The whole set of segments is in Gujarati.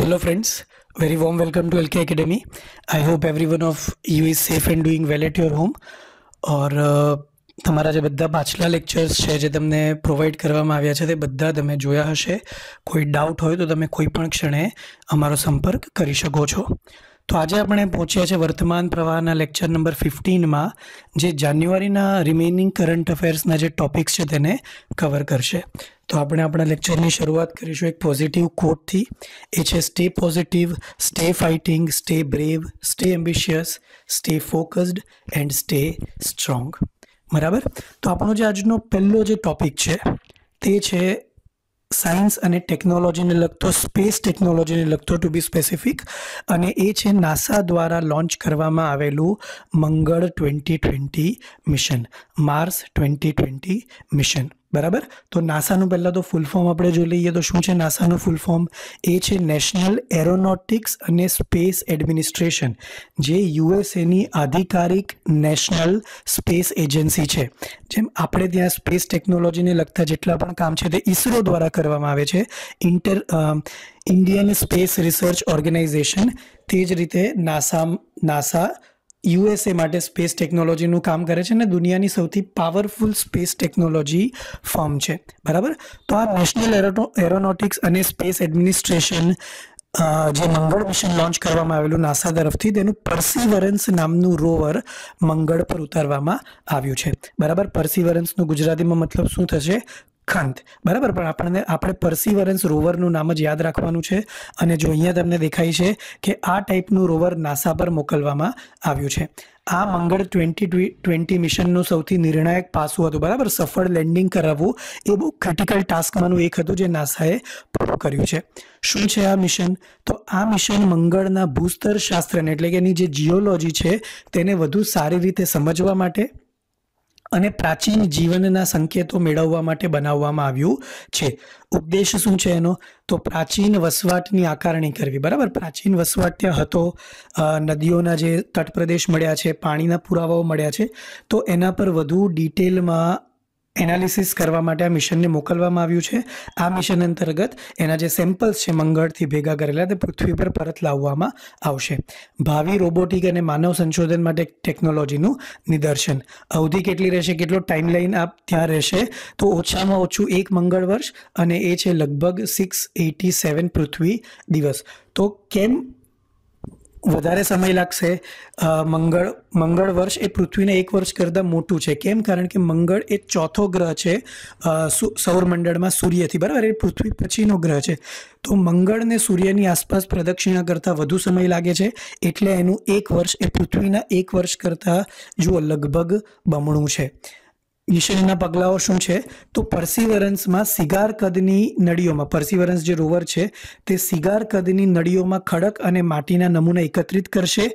Hello friends, very warm welcome to LK Academy. I hope everyone of you is safe and doing well at your home. और તમારા જે બધા પાછલા લેક્ચર્સ છે જે તમને પ્રોવાઈડ કરવામાં આવ્યા છે તે બધા તમે જોયા હશે કોઈ ડાઉટ હોય તો તમે કોઈ પણ ક્ષણે અમારો સંપર્ક કરી શકો છો તો આજે આપણે પહોંચ્યા છે વર્તમાન પ્રવાહના લેક્ચર નંબર ફિફ્ટીનમાં જે જાન્યુઆરીના રિમેનિંગ કરંટ અફેર્સના જે ટોપિક્સ છે તેને કવર કરશે તો આપણે આપણા લેક્ચરની શરૂઆત કરીશું એક પોઝિટિવ કોટથી એ છે stay positive stay fighting stay brave stay ambitious stay focused and stay strong બરાબર તો આપણો જે આજનો પહેલો જે ટોપિક છે તે છે સાયન્સ અને ટેકનોલોજીને લગતો સ્પેસ ટેકનોલોજીને લગતો ટુ બી સ્પેસિફિક અને એ છે નાસા દ્વારા લોન્ચ કરવામાં આવેલું મંગળ twenty twenty mission Mars twenty twenty mission બરાબર તો નાસાનું પહેલાં તો ફૂલ ફોર્મ આપણે જોઈ લઈએ તો શું છે નાસાનું ફૂલ ફોર્મ એ છે નેશનલ એરોનોટિક્સ અને સ્પેસ એડમિનિસ્ટ્રેશન જે યુએસએની આધિકારિક નેશનલ સ્પેસ એજન્સી છે જેમ આપણે ત્યાં સ્પેસ ટેકનોલોજીને લગતા જેટલા પણ કામ છે તે ઇસરો દ્વારા કરવામાં આવે છે inter Indian space research organisation તે જ રીતે નાસા નાસા યુએસએ માટે સ્પેસ ટેકનોલોજીનું કામ કરે છે અને દુનિયાની સૌથી પાવરફુલ સ્પેસ ટેકનોલોજી ફોર્મ છે બરાબર તો આ નેશનલ એરોનોટિક્સ અને સ્પેસ એડમિનિસ્ટ્રેશન જે મંગળ મિશન લોન્ચ કરવામાં આવેલું નાસા તરફથી તેનું પર્સિવરન્સ નામનું રોવર મંગળ પર ઉતારવામાં આવ્યું છે બરાબર પર્સિવરન્સનું ગુજરાતીમાં મતલબ શું થશે ખંત બરાબર પણ આપણને આપણે પરસીવરન્સ રોવરનું નામ જ યાદ રાખવાનું છે અને જો અહીંયા તમને દેખાય છે કે આ ટાઈપનું રોવર નાસા પર મોકલવામાં આવ્યું છે આ મંગળ ટ્વેન્ટી ટ્વેન્ટી મિશનનું સૌથી નિર્ણાયક પાસું હતું બરાબર સફળ લેન્ડિંગ કરાવવું એ બહુ ક્રિટિકલ ટાસ્કમાંનું એક હતું જે નાસાએ પૂરું કર્યું છે શું છે આ મિશન તો આ મિશન મંગળના ભૂસ્તર શાસ્ત્રને એટલે કે એની જે જીઓલોજી છે તેને વધુ સારી રીતે સમજવા માટે અને પ્રાચીન જીવનના સંકેતો મેળવવા માટે બનાવવામાં આવ્યું છે ઉપદેશ શું છે એનો તો પ્રાચીન વસવાટની આકારણી કરવી બરાબર પ્રાચીન વસવાટ ત્યાં હતો નદીઓના જે તટપ્રદેશ મળ્યા છે પાણીના પુરાવાઓ મળ્યા છે તો એના પર વધુ ડિટેલમાં એનાલિસિસ કરવા માટે આ મિશનને મોકલવામાં આવ્યું છે આ મિશન અંતર્ગત એના જે સેમ્પલ્સ છે મંગળથી ભેગા કરેલા તે પૃથ્વી પર પરત લાવવામાં આવશે ભાવિ રોબોટિક અને માનવ સંશોધન માટે ટેકનોલોજીનું નિદર્શન અવધિ કેટલી રહેશે કેટલો ટાઈમ લાઈન આપ ત્યાં રહેશે તો ઓછામાં ઓછું એક મંગળ વર્ષ અને એ છે લગભગ સિક્સ એટી સેવન પૃથ્વી દિવસ તો કેમ વધારે સમય લાગશે મંગળ મંગળ વર્ષ એ પૃથ્વીને એક વર્ષ કરતાં મોટું છે કેમ કારણ કે મંગળ એ ચોથો ગ્રહ છે સૌરમંડળમાં સૂર્યથી બરાબર એ પૃથ્વી પછીનો ગ્રહ છે તો મંગળને સૂર્યની આસપાસ પ્રદક્ષિણા કરતાં વધુ સમય લાગે છે એટલે એનું એક વર્ષ એ પૃથ્વીના એક વર્ષ કરતાં જુઓ લગભગ બમણું છે વિશેના પગલાઓ શું છે તો પરસિવરન્સમાં સિગાર કદની નળીઓમાં પરસિવરન્સ જે રોવર છે તે સિગાર કદની નળીઓમાં ખડક અને માટીના નમૂના એકત્રિત કરશે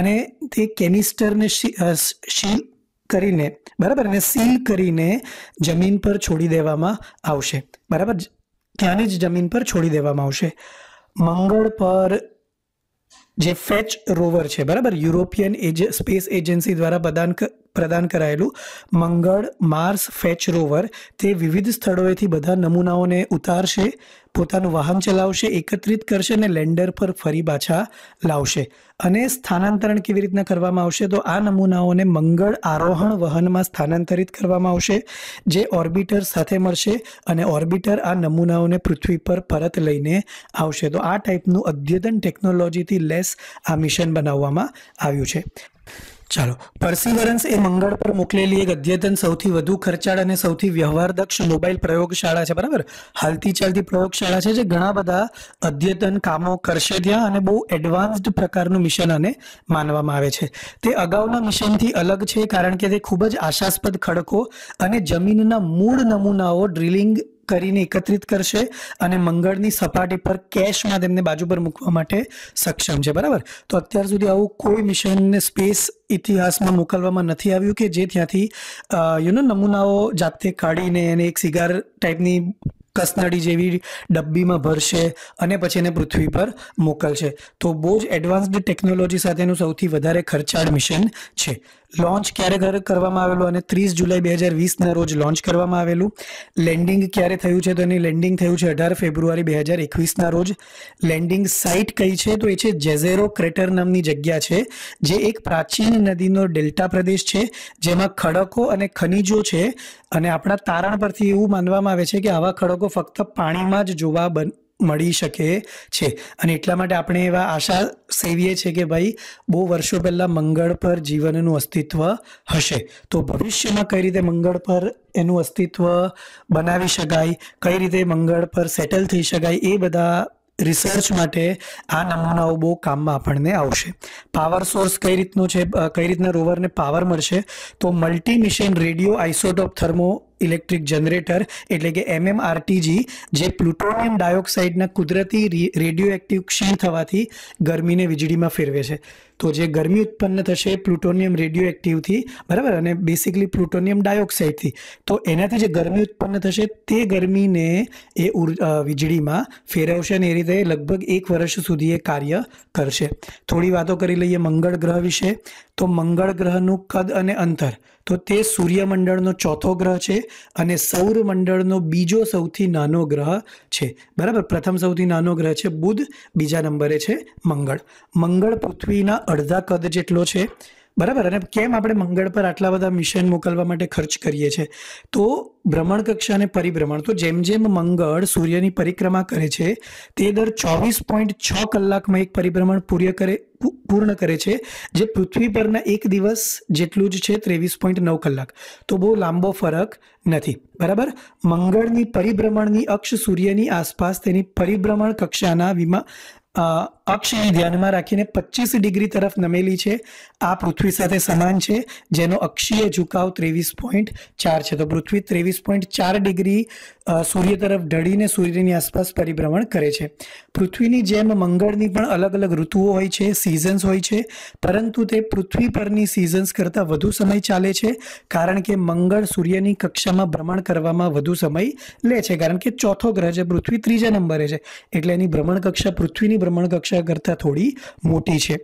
અને તે કેનિસ્ટરને શીલ કરીને બરાબર અને સીલ કરીને જમીન પર છોડી દેવામાં આવશે બરાબર ત્યાંની જ જમીન પર છોડી દેવામાં આવશે મંગળ પર જે ફેચ રોવર છે બરાબર યુરોપિયન એજ સ્પેસ એજન્સી દ્વારા પ્રદાન પ્રદાન કરાયેલું મંગળ માર્સ ફેચ રોવર તે વિવિધ સ્થળોએથી બધા નમૂનાઓને ઉતારશે પોતાનું વાહન ચલાવશે એકત્રિત કરશે અને લેન્ડર પર ફરી પાછા લાવશે અને સ્થાનાંતરણ કેવી રીતના કરવામાં આવશે તો આ નમૂનાઓને મંગળ આરોહણ વહનમાં સ્થાનાંતરિત કરવામાં આવશે જે ઓર્બિટર સાથે મળશે અને ઓર્બિટર આ નમૂનાઓને પૃથ્વી પર પરત લઈને આવશે તો આ ટાઈપનું અદ્યતન ટેકનોલોજીથી લેસ આ મિશન બનાવવામાં આવ્યું છે ચાલો પર્સિવરન્સ એ મંગળ પર મોકલેલી એક અદ્યતન સૌથી વધુ ખર્ચાળ અને સૌથી વ્યવહારદક્ષ મોબાઈલ પ્રયોગશાળા છે બરાબર હાલતી ચાલતી પ્રયોગશાળા છે જે ઘણા બધા અદ્યતન કામો કરશે ત્યાં અને બહુ એડવાન્સ્ડ પ્રકારનું મિશન આને માનવામાં આવે છે તે અગાઉના મિશનથી અલગ છે કારણ કે તે ખૂબ જ આશાસ્પદ ખડકો અને જમીનના મૂળ નમૂનાઓ ડ્રિલિંગ કરીને એકત્રિત કરશે અને મંગળની સપાટી પર કેશમાં તેમને બાજુ પર મૂકવા માટે સક્ષમ છે બરાબર તો અત્યાર સુધી આવું કોઈ મિશનને સ્પેસ ઇતિહાસમાં મોકલવામાં નથી આવ્યું કે જે ત્યાંથી યુનો નમૂનાઓ જાતે કાઢીને એને એક સિગાર ટાઈપની કસનળી જેવી ડબ્બીમાં ભરશે અને પછી એને પૃથ્વી પર મોકલશે તો બહુ જ એડવાન્સ્ડ ટેકનોલોજી સાથેનું સૌથી વધારે ખર્ચાળ મિશન છે લોન્ચ ક્યારે કરવામાં આવેલું અને ત્રીસ જુલાઈ બે હજાર વીસના રોજ લોન્ચ કરવામાં આવેલું લેન્ડિંગ ક્યારે થયું છે તો એની લેન્ડિંગ થયું છે અઢાર ફેબ્રુઆરી બે હજાર એકવીસના રોજ લેન્ડિંગ સાઇટ કઈ છે તો એ છે જેઝેરો ક્રેટર નામની જગ્યા છે જે એક પ્રાચીન નદીનો ડેલ્ટા પ્રદેશ છે જેમાં ખડકો અને ખનિજો છે અને આપણા તારણ પરથી એવું માનવામાં આવે છે કે આવા ખડકો ફક્ત પાણીમાં જ જોવા બન મળી શકે છે અને એટલા માટે આપણે એવા આશા સેવીએ છીએ કે ભાઈ બહુ વર્ષો પહેલાં મંગળ પર જીવનનું અસ્તિત્વ હશે તો ભવિષ્યમાં કઈ રીતે મંગળ પર એનું અસ્તિત્વ બનાવી શકાય કઈ રીતે મંગળ પર સેટલ થઈ શકાય એ બધા રિસર્ચ માટે આ નમૂનાઓ બહુ કામમાં આપણને આવશે પાવર સોર્સ કઈ રીતનો છે કઈ રીતના રોવરને પાવર મળશે તો multi mission radio isotope thermo electric generator એટલે કે એમએમઆરટીજી જે પ્લુટોનિયમ ડાયોક્સાઇડના કુદરતી રેડિયો એક્ટિવ ક્ષીણ થવાથી ગરમીને વીજળીમાં ફેરવે છે તો જે ગરમી ઉત્પન્ન થશે પ્લુટોનિયમ રેડિયો એક્ટિવથી બરાબર અને બેસિકલી પ્લુટોનિયમ ડાયોક્સાઇડથી તો એનાથી જે ગરમી ઉત્પન્ન થશે તે ગરમીને એ વીજળીમાં ફેરવશે અને એ રીતે લગભગ એક વર્ષ સુધી એ કાર્ય કરશે થોડી વાતો કરી લઈએ મંગળ ગ્રહ વિશે તો મંગળ ગ્રહનું કદ અને અંતર તો તે સૂર્યમંડળનો ચોથો ગ્રહ છે અને સૌરમંડળનો બીજો સૌથી નાનો ગ્રહ છે બરાબર પ્રથમ સૌથી નાનો ગ્રહ છે બુધ બીજા નંબરે છે મંગળ મંગળ પૃથ્વીના અડધા કદ જેટલો છે બરાબર અને કેમ આપણે મંગળ પર આટલા બધા મિશન મોકલવા માટે ખર્ચ કરીએ છીએ તો ભ્રમણ કક્ષા અને પરિભ્રમણ તો જેમ જેમ મંગળ સૂર્યની પરિક્રમા કરે છે તે દર ચોવીસ પોઈન્ટ છ કલાકમાં એક પરિભ્રમણ પૂર્ય કરે પૂર્ણ કરે છે જે પૃથ્વી પરના એક દિવસ જેટલું જ છે ત્રેવીસ પોઈન્ટ નવ કલાક તો બહુ લાંબો ફરક નથી બરાબર મંગળની પરિભ્રમણની અક્ષ સૂર્યની આસપાસ તેની પરિભ્રમણ કક્ષાના વિમા અક્ષને ધ્યાનમાં રાખીને પચીસ ડિગ્રી તરફ નમેલી છે આ પૃથ્વી સાથે સમાન છે જેનો અક્ષીય ઝુકાવ ત્રેવીસ પોઈન્ટ ચાર છે તો પૃથ્વી ત્રેવીસ પોઈન્ટ ચાર ડિગ્રી સૂર્ય તરફ ઢળીને સૂર્યની આસપાસ પરિભ્રમણ કરે છે પૃથ્વીની જેમ મંગળની પણ અલગ અલગ ઋતુઓ હોય છે સિઝન્સ હોય છે પરંતુ તે પૃથ્વી પરની સિઝન્સ કરતાં વધુ સમય ચાલે છે કારણ કે મંગળ સૂર્યની કક્ષામાં ભ્રમણ કરવામાં વધુ સમય લે છે કારણ કે ચોથો ગ્રહ છે પૃથ્વી ત્રીજા નંબરે છે એટલે એની ભ્રમણ કક્ષા પૃથ્વીની ભ્રમણ કક્ષા ગ્રહ કરતાં થોડી મોટી છે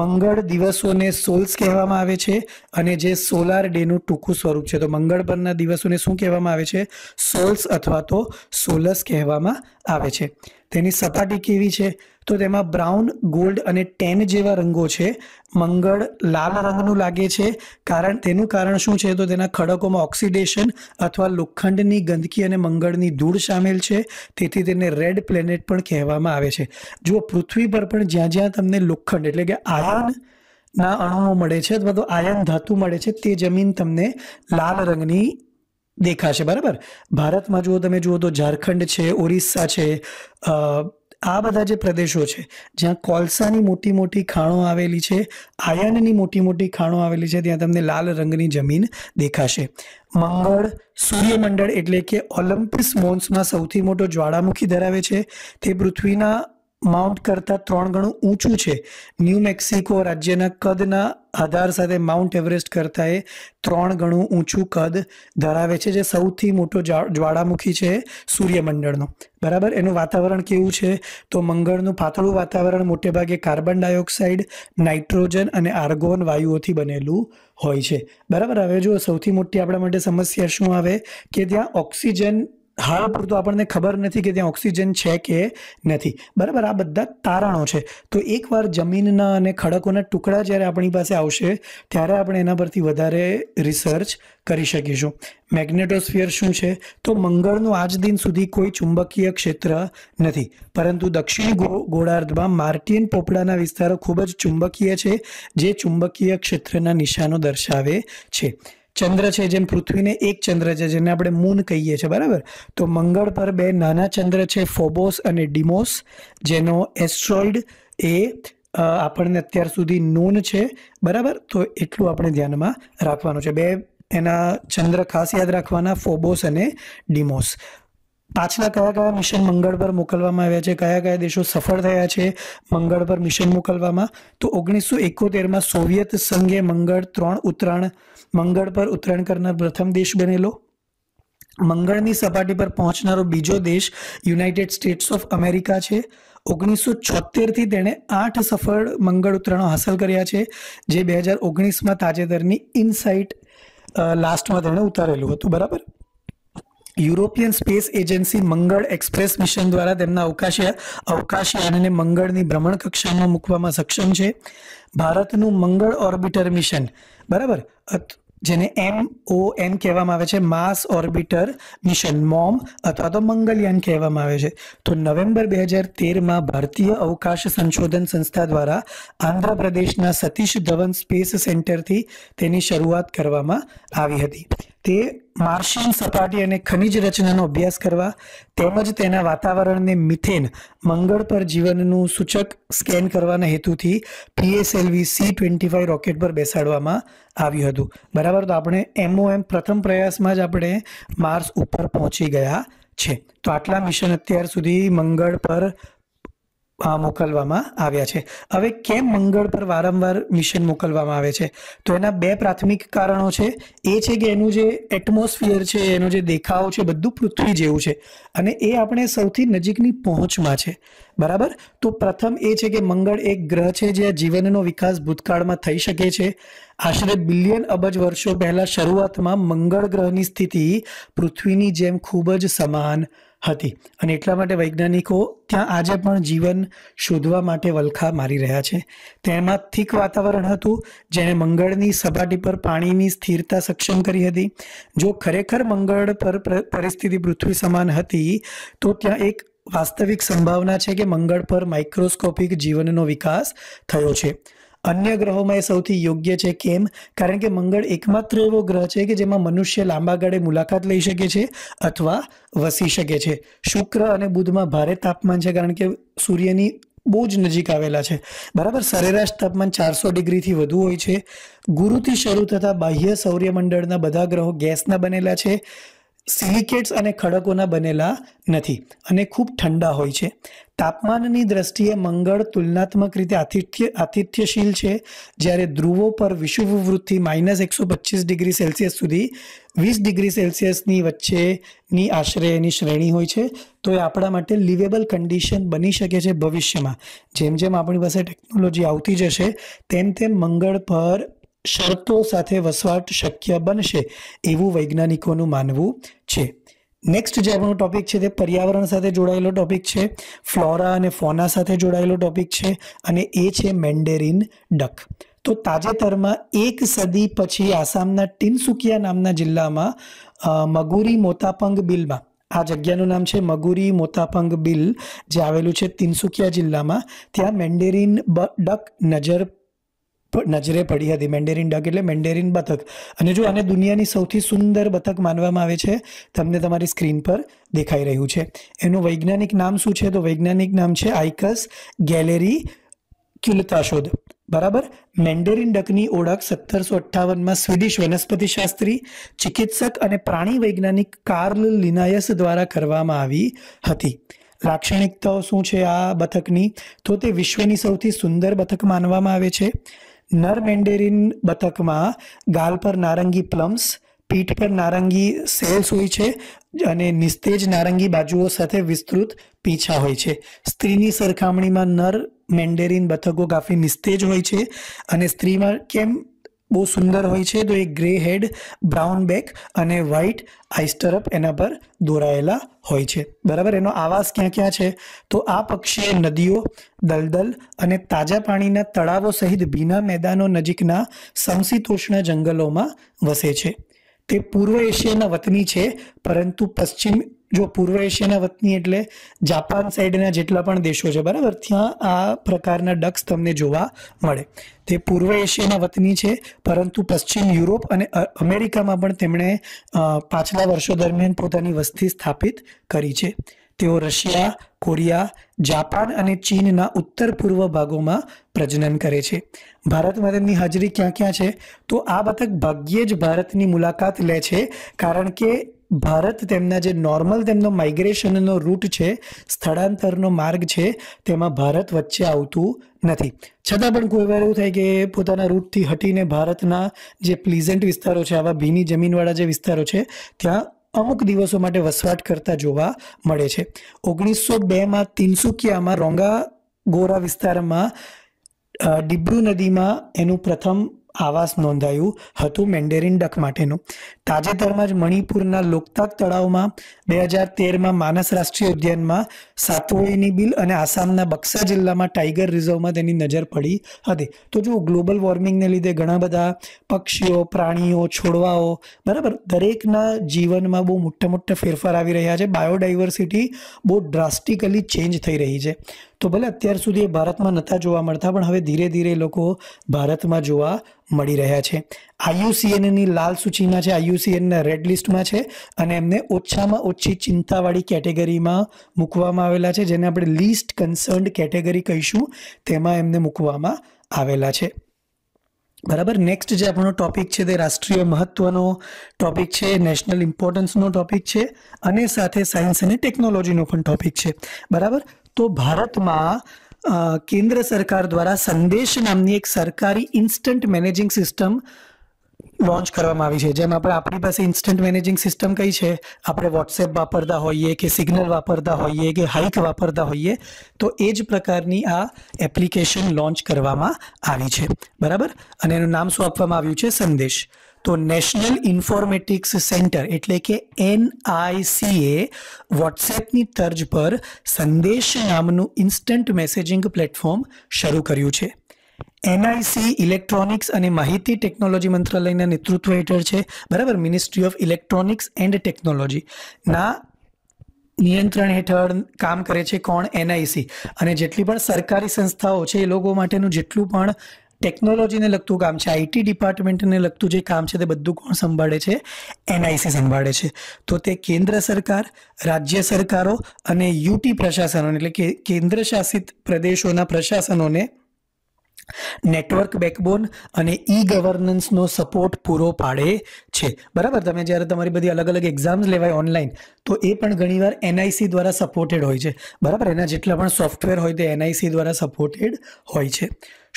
મંગળ દિવસોને સોલ્સ કહેવામાં આવે છે અને જે સોલાર ડેનું ટૂંકું સ્વરૂપ છે તો મંગળ પરના દિવસોને શું કહેવામાં આવે છે સોલ્સ અથવા તો સોલસ કહેવામાં આવે છે તેની સપાટી કેવી છે તો તેમાં બ્રાઉન ગોલ્ડ અને ટેન જેવા રંગો છે મંગળ લાલ રંગનું લાગે છે કારણ તેનું કારણ શું છે તો તેના ખડકોમાં ઓક્સિડેશન અથવા લોખંડની ગંદકી અને મંગળની ધૂળ સામેલ છે તેથી તેને રેડ પ્લેનેટ પણ કહેવામાં આવે છે જો પૃથ્વી પર પણ જ્યાં જ્યાં તમને લોખંડ એટલે કે આયર્ન ના અણુઓ મળે છે અથવા તો આયન ધાતુ મળે છે તે જમીન તમને લાલ રંગની દેખાશે બરાબર ભારતમાં જુઓ તમે જુઓ તો ઝારખંડ છે ઓરિસ્સા છે આ બધા જે પ્રદેશો છે જ્યાં કોલસાની મોટી મોટી ખાણો આવેલી છે આયનની મોટી મોટી ખાણો આવેલી છે ત્યાં તમને લાલ રંગની જમીન દેખાશે મંગળ સૂર્યમંડળ એટલે કે ઓલિમ્પિસ મોન્સમાં સૌથી મોટો જ્વાળામુખી ધરાવે છે તે પૃથ્વીના માઉન્ટ કરતાં ત્રણ ગણું ઊંચું છે ન્યૂ મેક્સિકો રાજ્યના કદના આધાર સાથે માઉન્ટ એવરેસ્ટ કરતાં એ ત્રણ ગણું ઊંચું કદ ધરાવે છે જે સૌથી મોટો જ્વાળામુખી છે સૂર્યમંડળનો બરાબર એનું વાતાવરણ કેવું છે તો મંગળનું પાતળું વાતાવરણ મોટેભાગે કાર્બન ડાયોક્સાઇડ નાઇટ્રોજન અને આર્ગોન વાયુઓથી બનેલું હોય છે બરાબર હવે જો સૌથી મોટી આપણા માટે સમસ્યા શું આવે કે ત્યાં ઓક્સિજન હાલ તો આપણને ખબર નથી કે ત્યાં ઓક્સિજન છે કે નથી બરાબર આ બધા તારણો છે તો એકવાર જમીનના અને ખડકોના ટુકડા જ્યારે આપણી પાસે આવશે ત્યારે આપણે એના પરથી વધારે રિસર્ચ કરી શકીશું મેગ્નેટોસ્ફિયર શું છે તો મંગળનું આજ દિન સુધી કોઈ ચુંબકીય ક્ષેત્ર નથી પરંતુ દક્ષિણ ગોળાર્ધમાં માર્ટિયન પોપડાના વિસ્તારો ખૂબ જ ચુંબકીય છે જે ચુંબકીય ક્ષેત્રના નિશાનો દર્શાવે છે ચંદ્ર છે જેમ પૃથ્વીને એક ચંદ્ર છે જેને આપણે મૂન કહીએ છીએ બરાબર તો મંગળ પર બે નાના ચંદ્ર છે ફોબોસ અને ડિમોસ જેનો એસ્ટ્રોઇડ એ આપણને અત્યાર સુધી નૂન છે બરાબર તો એટલું આપણે ધ્યાનમાં રાખવાનું છે બે એના ચંદ્ર ખાસ યાદ રાખવાના ફોબોસ અને ડિમોસ પાછલા કયા કયા મિશન મંગળ પર મોકલવામાં આવ્યા છે કયા કયા દેશો સફળ થયા છે મંગળ પર મિશન મોકલવામાં તો ઓગણીસો એકોતેરમાં સોવિયત સંઘે મંગળ ત્રણ ઉત્તરાયણ મંગળ પર ઉત્તરાયણ કરનાર પ્રથમ દેશ બનેલો મંગળની સપાટી પર પહોંચનારો બીજો દેશ યુનાઇટેડ સ્ટેટ્સ ઓફ અમેરિકા છે ઓગણીસો છોતેરથી તેણે આઠ સફળ મંગળ ઉત્તરાયણો હાંસલ કર્યા છે જે બે હજાર ઓગણીસમાં તાજેતરની ઇનસાઇટ લાસ્ટમાં તેણે ઉતારેલું હતું બરાબર યુરોપિયન સ્પેસ એજન્સી મંગળ એક્સપ્રેસ મિશન દ્વારા તેમના અવકાશી અવકાશયાનને મંગળની ભ્રમણ કક્ષામાં મૂકવામાં સક્ષમ છે ભારતનું મંગળ ઓર્બિટર મિશન બરાબર જેને એમ ઓ એમ કહેવામાં આવે છે માસ ઓર્બિટર મિશન મોમ અથવા તો મંગલયાન કહેવામાં આવે છે તો નવેમ્બર બે હજાર તેરમાં ભારતીય અવકાશ સંશોધન સંસ્થા દ્વારા આંધ્રપ્રદેશના સતીશ ધવન સ્પેસ સેન્ટરથી તેની શરૂઆત કરવામાં આવી હતી તે માર્શિયન સપાટી અને ખનિજ રચનાનો અભ્યાસ કરવા તેમજ તેના વાતાવરણને મિથેન મંગળ પર જીવનનું સૂચક સ્કેન કરવાના હેતુથી PSLV C twenty five rocket પર બેસાડવામાં આવ્યું હતું બરાબર તો આપણે એમઓએમ પ્રથમ પ્રયાસમાં જ આપણે માર્સ ઉપર પહોંચી ગયા છે તો આટલા મિશન અત્યાર સુધી મંગળ પર મોકલવામાં આવ્યા છે હવે કેમ મંગળ પર વારંવાર મિશન મોકલવામાં આવે છે તો એના બે પ્રાથમિક કારણો છે એ છે કે એનું જે એટમોસ્ફિયર છે એનો જે દેખાવ છે બધું પૃથ્વી જેવું છે અને એ આપણે સૌથી નજીકની પહોંચમાં છે બરાબર તો પ્રથમ એ છે કે મંગળ એક ગ્રહ છે જ્યાં જીવનનો વિકાસ ભૂતકાળમાં થઈ શકે છે આશરે બિલિયન અબજ વર્ષો પહેલાં શરૂઆતમાં મંગળ ગ્રહની સ્થિતિ પૃથ્વીની જેમ ખૂબ જ સમાન હતી અને એટલા માટે વૈજ્ઞાનિકો ત્યાં આજે પણ જીવન શોધવા માટે વલખા મારી રહ્યા છે તેમાં થીક વાતાવરણ હતું જેણે મંગળની સપાટી પર પાણીની સ્થિરતા સક્ષમ કરી હતી જો ખરેખર મંગળ પર પરિસ્થિતિ પૃથ્વી સમાન હતી તો ત્યાં એક વાસ્તવિક સંભાવના છે કે મંગળ પર માઇક્રોસ્કોપિક જીવનનો વિકાસ થયો છે અન્ય ગ્રહોમાં એ સૌથી યોગ્ય છે કેમ કારણ કે મંગળ એકમાત્ર એવો ગ્રહ છે કે જેમાં મનુષ્ય લાંબા ગાળે મુલાકાત લઈ શકે છે અથવા વસી શકે છે શુક્ર અને બુધમાં ભારે તાપમાન છે કારણ કે સૂર્યની બહુ જ નજીક આવેલા છે બરાબર સરેરાશ તાપમાન ચારસો ડિગ્રીથી વધુ હોય છે ગુરુથી શરૂ થતા બાહ્ય સૌર્યમંડળના બધા ગ્રહો ગેસના બનેલા છે સિલિકેટ્સ અને ખડકોના બનેલા નથી અને ખૂબ ઠંડા હોય છે તાપમાનની દ્રષ્ટિએ મંગળ તુલનાત્મક રીતે આતિથ્ય આતિથ્યશીલ છે જ્યારે ધ્રુવો પર વિષુવવૃત્તિ માઇનસ એકસો પચીસ ડિગ્રી સેલ્સિયસ સુધી વીસ ડિગ્રી સેલ્સિયસની વચ્ચેની આશરે એની શ્રેણી હોય છે તો એ આપણા માટે લિવેબલ કન્ડિશન બની શકે છે ભવિષ્યમાં જેમ જેમ આપણી પાસે ટેકનોલોજી આવતી જશે તેમ તેમ મંગળ પર શરતો સાથે વસવાટ શક્ય બનશે એવું વૈજ્ઞાનિકોનું માનવું છે નેક્સ્ટ જે આપણો ટોપિક છે તે પર્યાવરણ સાથે જોડાયેલો ટોપિક છે ફ્લોરા અને ફોના સાથે જોડાયેલો ટોપિક છે અને એ છે મેન્ડેરિન ડક તો તાજેતરમાં એક સદી પછી આસામના ટિનસુકિયા નામના જિલ્લામાં મગુરી મોતાપંગ બિલમાં આ જગ્યાનું નામ છે મગુરી મોતાપંગ બિલ જે આવેલું છે તિનસુકિયા જિલ્લામાં ત્યાં મેન્ડેરિન ડક નજર નજરે પડી હતી મેન્ડેરિન ડક એટલે મેન્ડેરિન બથક અને જો આને દુનિયાની સૌથી સુંદર બથક માનવામાં આવે છે તમને તમારી સ્ક્રીન પર દેખાઈ રહ્યું છે એનું વૈજ્ઞાનિક નામ શું છે તો વૈજ્ઞાનિક નામ છે આઇકસ ગેલેરી ક્યુલતાશોધ બરાબર મેન્ડેરિન ડકની ઓળખ સત્તરસો અઠ્ઠાવનમાં સ્વીડિશ વનસ્પતિશાસ્ત્રી ચિકિત્સક અને પ્રાણી વૈજ્ઞાનિક કાર્લ લિનાયસ દ્વારા કરવામાં આવી હતી લાક્ષણિકતાઓ શું છે આ બથકની તો તે વિશ્વની સૌથી સુંદર બથક માનવામાં આવે છે નર મેન્ડેરિન બતકમાં ગાલ પર નારંગી પ્લમ્સ પીઠ પર નારંગી સેલ્સ હોય છે અને નિસ્તેજ નારંગી બાજુઓ સાથે વિસ્તૃત પીછા હોય છે સ્ત્રીની સરખામણીમાં નર મેન્ડેરિન બતકો કાફી નિસ્તેજ હોય છે અને સ્ત્રીમાં કેમ બહુ સુંદર હોય છે તો એ ગ્રે હેડ બ્રાઉન બેક અને વ્હાઇટ આઈસ્ટરપ એના પર દોરાયેલા હોય છે બરાબર એનો આવાસ ક્યાં ક્યાં છે તો આ પક્ષીએ નદીઓ દલદલ અને તાજા પાણીના તળાવો સહિત ભીના મેદાનો નજીકના સમશીતોષ્ણ જંગલોમાં વસે છે તે પૂર્વ એશિયાના વતની છે પરંતુ પશ્ચિમ જો પૂર્વ એશિયાના વતની એટલે જાપાન સાઈડના જેટલા પણ દેશો છે બરાબર ત્યાં આ પ્રકારના ડક્સ તમને જોવા મળે તે પૂર્વ એશિયાના વતની છે પરંતુ પશ્ચિમ યુરોપ અને અમેરિકામાં પણ તેમણે પાછલા વર્ષો દરમિયાન પોતાની વસ્તી સ્થાપિત કરી છે તેઓ રશિયા કોરિયા જાપાન અને ચીનના ઉત્તર પૂર્વ ભાગોમાં પ્રજનન કરે છે ભારતમાં તેમની હાજરી ક્યાં ક્યાં છે તો આ બતક ભાગ્યે જ ભારતની મુલાકાત લે છે કારણ કે ભારત તેમના જે નોર્મલ તેમનો માઇગ્રેશનનો રૂટ છે સ્થળાંતરનો માર્ગ છે તેમાં ભારત વચ્ચે આવતું નથી છતાં પણ કોઈ વાર એવું થાય કે પોતાના રૂટથી હટીને ભારતના જે પ્લીઝન્ટ વિસ્તારો છે આવા ભીની જમીનવાળા જે વિસ્તારો છે ત્યાં અમુક દિવસો માટે વસવાટ કરતા જોવા મળે છે ઓગણીસો બેમાં તિનસુકિયામાં રોંગા ગોરા વિસ્તારમાં ડિબ્રુ નદીમાં એનું પ્રથમ આવાસ નોંધાયું હતું મેન્ડેરિન ડક માટેનું તાજેતરમાં જ મણિપુરના લોકતાક તળાવમાં બે હજાર તેરમાં માનસ રાષ્ટ્રીય ઉદ્યાનમાં સાતવોઈની બિલ અને આસામના બક્સા જિલ્લામાં ટાઈગર રિઝર્વમાં તેની નજર પડી હતી તો જો ગ્લોબલ વોર્મિંગને લીધે ઘણા બધા પક્ષીઓ પ્રાણીઓ છોડવાઓ બરાબર દરેકના જીવનમાં બહુ મોટા મોટા ફેરફાર આવી રહ્યા છે બાયોડાયવર્સિટી બહુ ડ્રાસ્ટિકલી ચેન્જ થઈ રહી છે તો ભલે અત્યાર સુધી એ ભારતમાં નહોતા જોવા મળતા પણ હવે ધીરે ધીરે લોકો ભારતમાં જોવા મળી રહ્યા છે આઈયુસીએનની લાલ સૂચિમાં છે આઈયુસીએનના રેડ લિસ્ટમાં છે અને એમને ઓછામાં ઓછી ચિંતાવાળી કેટેગરીમાં મૂકવામાં આવેલા છે જેને આપણે લીસ્ટ કન્સર્ન્ડ કેટેગરી કહીશું તેમાં એમને મૂકવામાં આવેલા છે બરાબર નેક્સ્ટ જે આપણો ટોપિક છે તે રાષ્ટ્રીય મહત્વનો ટોપિક છે નેશનલ ઇમ્પોર્ટન્સનો ટોપિક છે અને સાથે સાયન્સ અને ટેકનોલોજીનો પણ ટોપિક છે બરાબર તો ભારતમાં કેન્દ્ર સરકાર દ્વારા સંદેશ નામની એક સરકારી ઇન્સ્ટન્ટ મેનેજિંગ સિસ્ટમ લોન્ચ કરવામાં આવી છે જેમ આપણે આપણી પાસે ઇન્સ્ટન્ટ મેનેજિંગ સિસ્ટમ કઈ છે આપણે વોટ્સએપ વાપરતા હોઈએ કે સિગ્નલ વાપરતા હોઈએ કે હાઇક વાપરતા હોઈએ તો એ જ પ્રકારની આ એપ્લિકેશન લોન્ચ કરવામાં આવી છે બરાબર અને એનું નામ શું આપવામાં આવ્યું છે સંદેશ તો નેશનલ ઇન્ફોર્મેટિક્સ સેન્ટર એટલે કે એનઆઈસીએ વોટ્સએપની તર્જ પર સંદેશ નામનું ઇન્સ્ટન્ટ મેસેજિંગ પ્લેટફોર્મ શરૂ કર્યું છે એનઆઈસી ઇલેક્ટ્રોનિક્સ અને માહિતી ટેકનોલોજી મંત્રાલયના નેતૃત્વ હેઠળ છે બરાબર ministry of electronics and technology ના નિયંત્રણ હેઠળ કામ કરે છે કોણ એનઆઈસી અને જેટલી પણ સરકારી સંસ્થાઓ છે એ લોકો માટેનું જેટલું પણ ટેકનોલોજીને લગતું કામ છે આઈટી ડિપાર્ટમેન્ટને લગતું જે કામ છે તે બધું કોણ સંભાળે છે એનઆઈસી સંભાળે છે તો તે કેન્દ્ર સરકાર રાજ્ય સરકારો અને યુટી પ્રશાસનો એટલે કે કેન્દ્ર શાસિત પ્રદેશોના પ્રશાસનોને નેટવર્ક બેકબોન અને ઈ ગવર્નન્સનો સપોર્ટ પૂરો પાડે છે બરાબર તમે જ્યારે તમારી બધી અલગ અલગ એક્ઝામ્સ લેવાય ઓનલાઈન તો એ પણ ઘણીવાર એનઆઈસી દ્વારા સપોર્ટેડ હોય છે બરાબર એના જેટલા પણ સોફ્ટવેર હોય તે એનઆઈસી દ્વારા સપોર્ટેડ હોય છે